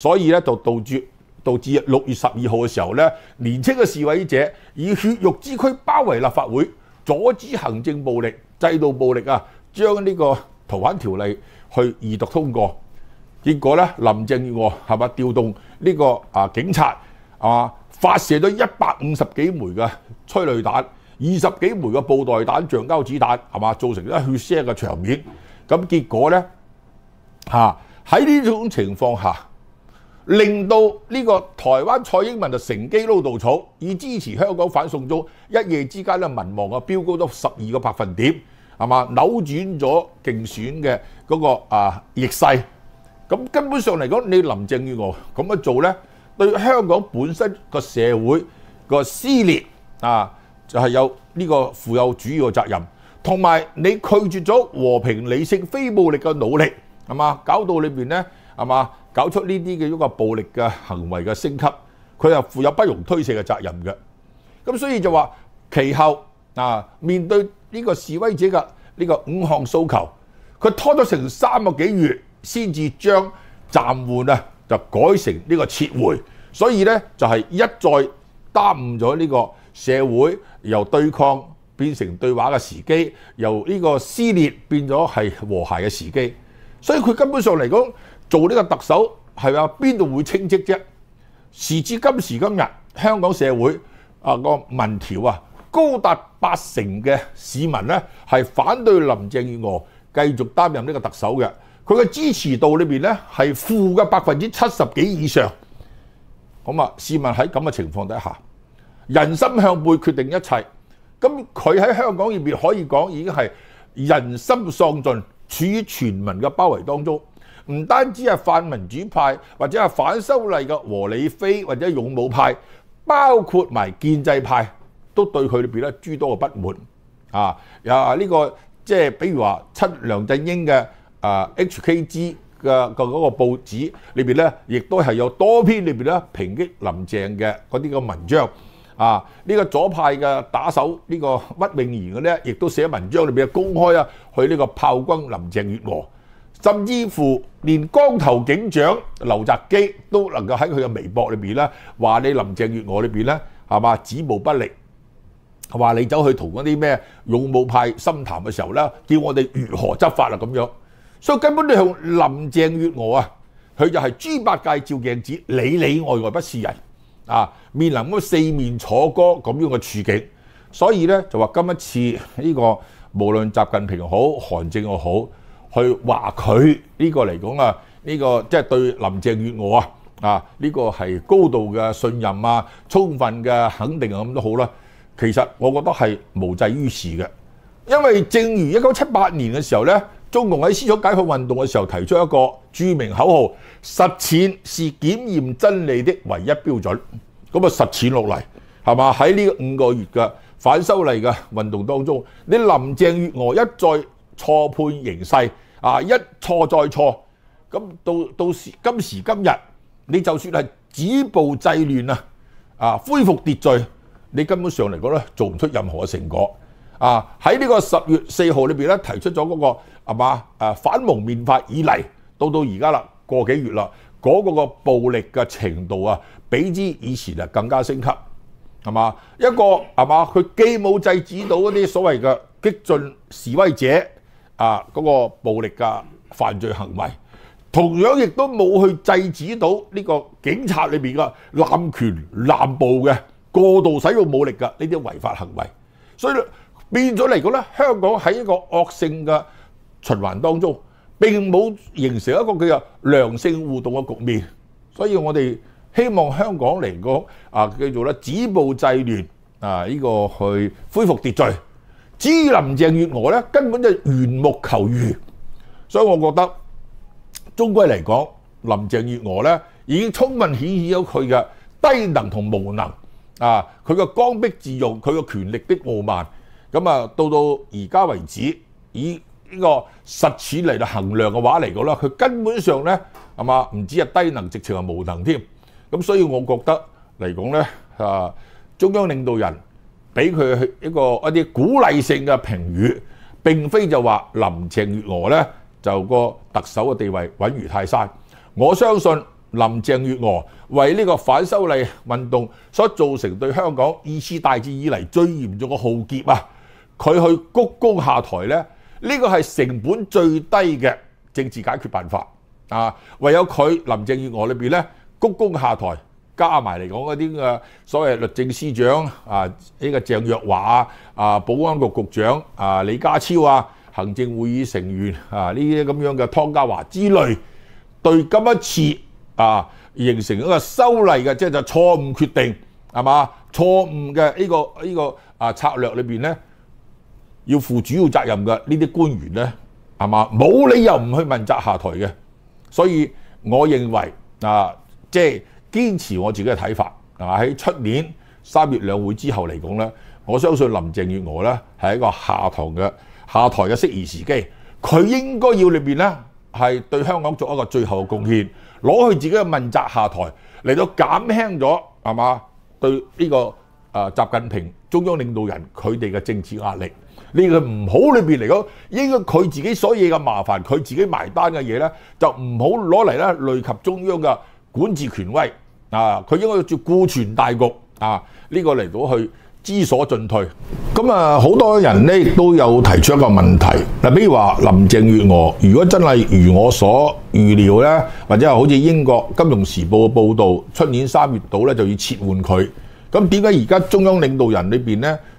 所以咧，就导致导致六月十二号嘅时候咧，年青嘅示威者以血肉之躯包围立法会，阻止行政暴力、制度暴力啊，将呢个逃犯条例去二读通过。结果咧，林郑月娥系嘛调动呢个啊警察啊发射咗一百五十几枚嘅催泪弹、二十几枚嘅布袋弹、橡胶子弹系嘛，造成一血腥嘅场面。咁结果呢，吓喺呢种情况下。令到呢個台灣蔡英文就乘機撈稻草，以支持香港反送中，一夜之間咧民望啊飆高咗十二個百分點，係嘛？扭轉咗競選嘅嗰個啊逆勢。咁根本上嚟講，你林鄭月娥咁樣做咧，對香港本身個社會個撕裂啊，就係有呢個負有主要嘅責任。同埋你拒絕咗和平理性非暴力嘅努力，係嘛？搞到裏邊咧。係嘛？搞出呢啲嘅一個暴力嘅行為嘅升級，佢又負有不容推卸嘅責任嘅。咁所以就話其後啊，面對呢個示威者嘅呢個五項訴求，佢拖咗成三個幾月先至將暫緩啊，就改成呢個撤回。所以咧就係一再耽誤咗呢個社會由對抗變成對話嘅時機，由呢個撕裂變咗係和諧嘅時機。所以佢根本上嚟講，做呢個特首係話邊度會清職啫？時至今時今日，香港社會啊個民調啊，高達八成嘅市民咧係反對林鄭月娥繼續擔任呢個特首嘅，佢嘅支持度裏边咧係負嘅百分之七十幾以上。咁啊，市民喺咁嘅情況底下，人心向背決定一切。咁佢喺香港入面可以講已經係人心喪盡。處於全民嘅包圍當中，唔單止係泛民主派或者係反修例嘅和李飛或者勇武派，包括埋建制派都對佢裏邊咧諸多嘅不滿啊！有呢個即係比如話七梁振英嘅啊 H K G 嘅嘅嗰個報紙裏邊咧，亦都係有多篇裏邊咧抨擊林鄭嘅嗰啲嘅文章。啊！呢個左派嘅打手，呢個屈永賢嘅呢，亦都寫文章裏邊公開啊，去呢個炮轟林鄭月娥，甚至乎連光頭警長劉澤基都能夠喺佢嘅微博裏邊咧，話你林鄭月娥裏邊咧，係嘛指無不力，話你走去同嗰啲咩勇武派深談嘅時候咧，叫我哋如何執法啦咁樣，所以根本你向林鄭月娥啊，佢就係豬八戒照鏡子，里里外外不是人。啊，面臨咁四面楚歌咁樣嘅處境，所以咧就話今一次呢個無論習近平好韓正又好，去話佢呢個嚟講啊，呢個即係對林鄭月娥啊，啊呢個係高度嘅信任啊，充分嘅肯定咁都好啦。其實我覺得係無濟於事嘅，因為正如一九七八年嘅時候咧。中共喺思想解放運動嘅時候提出一個著名口號：實踐是檢驗真理的唯一標準。咁啊，實踐落嚟係嘛？喺呢五個月嘅反修例嘅運動當中，你林鄭月娥一再錯判形勢，啊一錯再錯，咁到到時今時今日，你就算係止暴制亂啊，啊恢復秩序，你根本上嚟講咧做唔出任何嘅成果。啊！喺呢個十月四號裏邊咧，提出咗嗰個係嘛？誒反蒙面法以嚟到到而家啦，個幾月啦，嗰個個暴力嘅程度啊，比之以前啊更加升級係嘛？一個係嘛？佢既冇制止到嗰啲所謂嘅激進示威者啊嗰個暴力嘅犯罪行為，同樣亦都冇去制止到呢個警察裏面嘅濫權濫暴嘅過度使用武力嘅呢啲違法行為，所以變咗嚟講咧，香港喺一個惡性嘅循環當中，並冇形成一個叫做良性互動嘅局面。所以我哋希望香港嚟講啊，叫做咧止暴制亂啊，依個去恢復秩序。至於林鄭月娥咧，根本就係緣木求魚。所以我覺得終歸嚟講，林鄭月娥咧已經充分顯示咗佢嘅低能同無能啊！佢嘅剛愎自用，佢嘅權力的傲慢。咁啊，到到而家為止，以呢個實踐嚟到衡量嘅話嚟講咧，佢根本上咧係嘛唔止係低能，直情係無能添。咁所以我覺得嚟講咧，啊中央領導人俾佢一個一啲鼓勵性嘅評語，並非就話林鄭月娥咧就個特首嘅地位穩如泰山。我相信林鄭月娥為呢個反修例運動所造成對香港二次大戰以嚟最嚴重嘅浩劫啊！佢去鞠躬下台呢，呢個係成本最低嘅政治解決辦法啊！唯有佢林鄭月娥裏面呢，鞠躬下台，加埋嚟講嗰啲嘅所謂律政司長啊，呢個鄭若華啊，保安局局長啊李家超啊，行政會議成員啊呢啲咁樣嘅湯家華之類，對今一次啊形成一個修例嘅，即係就錯誤決定係嘛錯誤嘅呢個呢個啊策略裏面呢。要負主要責任嘅呢啲官員呢，係嘛冇理由唔去問責下台嘅。所以，我認為啊，即係堅持我自己嘅睇法，係喺出年三月兩會之後嚟講呢，我相信林鄭月娥呢係一個下堂嘅下台嘅適宜時機。佢應該要裏面呢係對香港作一個最後嘅貢獻，攞佢自己嘅問責下台，嚟到減輕咗係嘛對呢個啊習近平中央領導人佢哋嘅政治壓力。你佢唔好裏面嚟講，應該佢自己所嘢嘅麻煩，佢自己埋單嘅嘢咧，就唔好攞嚟咧累及中央嘅管治權威啊！佢應該要顧全大局啊！呢個嚟到去知所進退。咁啊，好多人咧都有提出一個問題，嗱，比如話林鄭月娥，如果真係如我所預料咧，或者係好似英國金融時報嘅報導，出年三月度咧就要撤換佢，咁點解而家中央領導人裏面咧？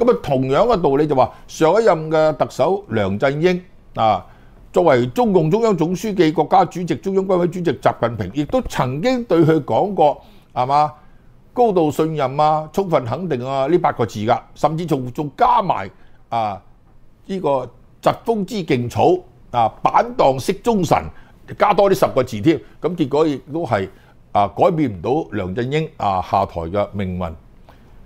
咁啊，同樣嘅道理就話，上一任嘅特首梁振英啊，作為中共中央總書記、國家主席、中央軍委主席習近平，亦都曾經對佢講過，係嘛高度信任啊、充分肯定啊呢八個字㗎，甚至仲仲加埋啊呢個疾風知勁草啊，板蕩識忠臣，加多啲十個字添，咁結果亦都係啊改變唔到梁振英啊下台嘅命運。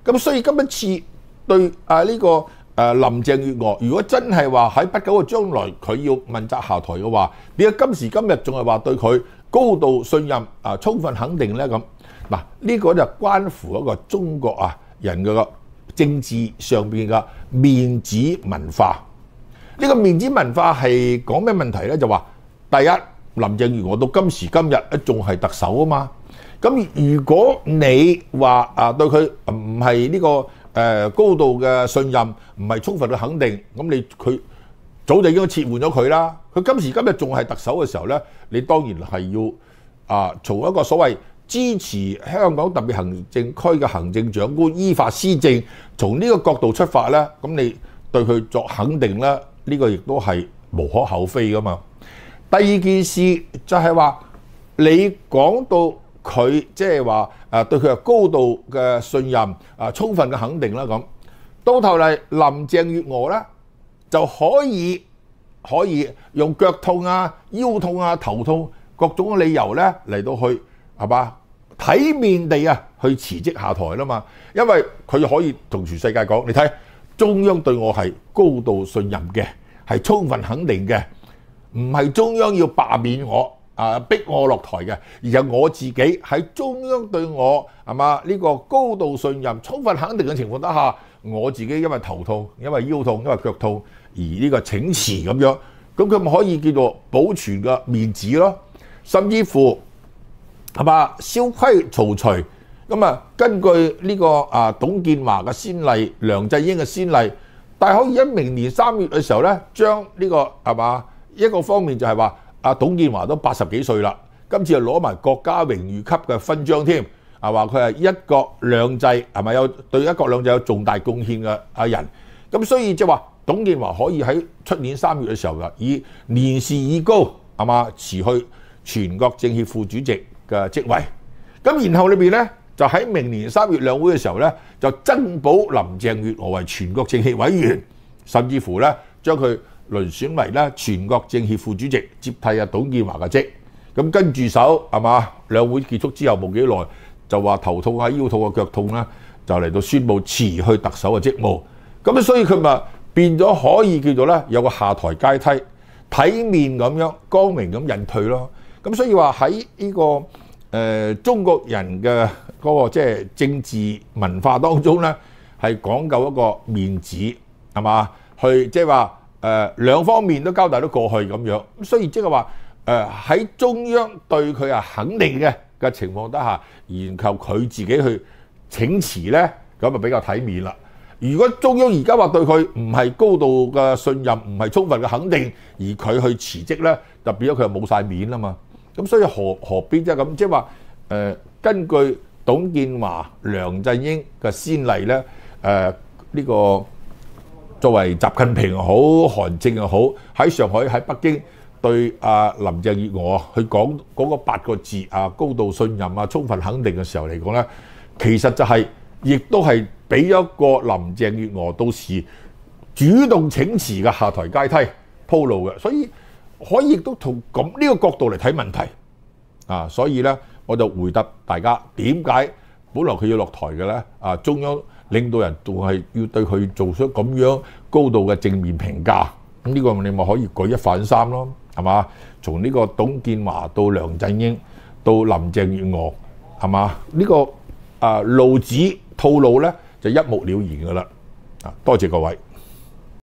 咁所以今一次。對啊，呢個誒林鄭月娥，如果真係話喺不久嘅將來佢要問責下台嘅話，你今時今日仲係話對佢高度信任啊，充分肯定咧咁嗱，呢個就關乎一個中國啊人嘅個政治上邊嘅面子文化。呢個面子文化係講咩問題咧？就話第一，林鄭月娥到今時今日仲係特首啊嘛。咁如果你話啊對佢唔係呢個誒高度嘅信任唔係充分嘅肯定，咁你佢早就已經撤換咗佢啦。佢今時今日仲係特首嘅時候咧，你當然係要啊從一個所謂支持香港特別行政區嘅行政長官依法施政，從呢個角度出發咧，咁你對佢作肯定咧，呢個亦都係無可厚非噶嘛。第二件事就係話你講到。佢即係話誒對佢有高度嘅信任啊，充分嘅肯定啦咁。到頭嚟，林鄭月娥呢就可以可以用腳痛啊、腰痛啊、頭痛各種嘅理由咧嚟到去係嘛體面地啊去辭職下台啦嘛，因為佢可以同全世界講，你睇中央對我係高度信任嘅，係充分肯定嘅，唔係中央要罷免我。啊！逼我落台嘅，而有我自己喺中央對我係嘛呢個高度信任、充分肯定嘅情況底下，我自己因為頭痛、因為腰痛、因為腳痛而呢個請辭咁樣，咁佢咪可以叫做保存個面子咯？甚至乎係嘛，削規曹除咁啊！根據呢個啊董建華嘅先例、梁振英嘅先例，但可以喺明年三月嘅時候咧，將呢個係嘛一個方面就係話。阿董建華都八十幾歲啦，今次又攞埋國家榮譽級嘅勛章添，啊話佢係一國兩制係咪有對一國兩制有重大貢獻嘅啊人，咁所以系話董建華可以喺出年三月嘅時候以年事已高系嘛辭去全國政協副主席嘅職位，咁然後裏面咧就喺明年三月兩會嘅時候咧就增補林鄭月娥為全國政協委員，甚至乎咧將佢。遴選為咧全國政協副主席接替啊董建華嘅職，咁跟住手係嘛？兩會結束之後冇幾耐就話頭痛啊、腰痛啊、腳痛啦，就嚟到宣布辭去特首嘅職務。咁所以佢咪變咗可以叫做咧有個下台階梯，體面咁樣光明咁引退咯。咁所以話喺呢個誒中國人嘅嗰個即係政治文化當中咧，係講究一個面子係嘛？去即係話。誒兩方面都交代得過去咁樣，咁所以即係話誒喺中央對佢係肯定嘅嘅情況底下，然後佢自己去請辭咧，咁就比較體面啦。如果中央而家話對佢唔係高度嘅信任，唔係充分嘅肯定，而佢去辭職咧，就變咗佢冇晒面啦嘛。咁所以何何必即係咁？即係話誒，根據董建華、梁振英嘅先例咧，誒呢個。作為習近平又好，韓正又好，喺上海、喺北京對阿林鄭月娥去講嗰個八個字啊，高度信任啊，充分肯定嘅時候嚟講咧，其實就係亦都係俾一個林鄭月娥到時主動請辭嘅下台階梯鋪路嘅，所以可以亦都從咁呢個角度嚟睇問題啊，所以咧我就回答大家點解本來佢要落台嘅咧啊中央。領導人仲係要對佢做出咁樣高度嘅正面評價，咁呢個你咪可以舉一反三咯，係嘛？從呢個董建華到梁振英到林鄭月娥，係嘛？呢個啊路子套路咧就一目了然噶啦，啊多謝各位。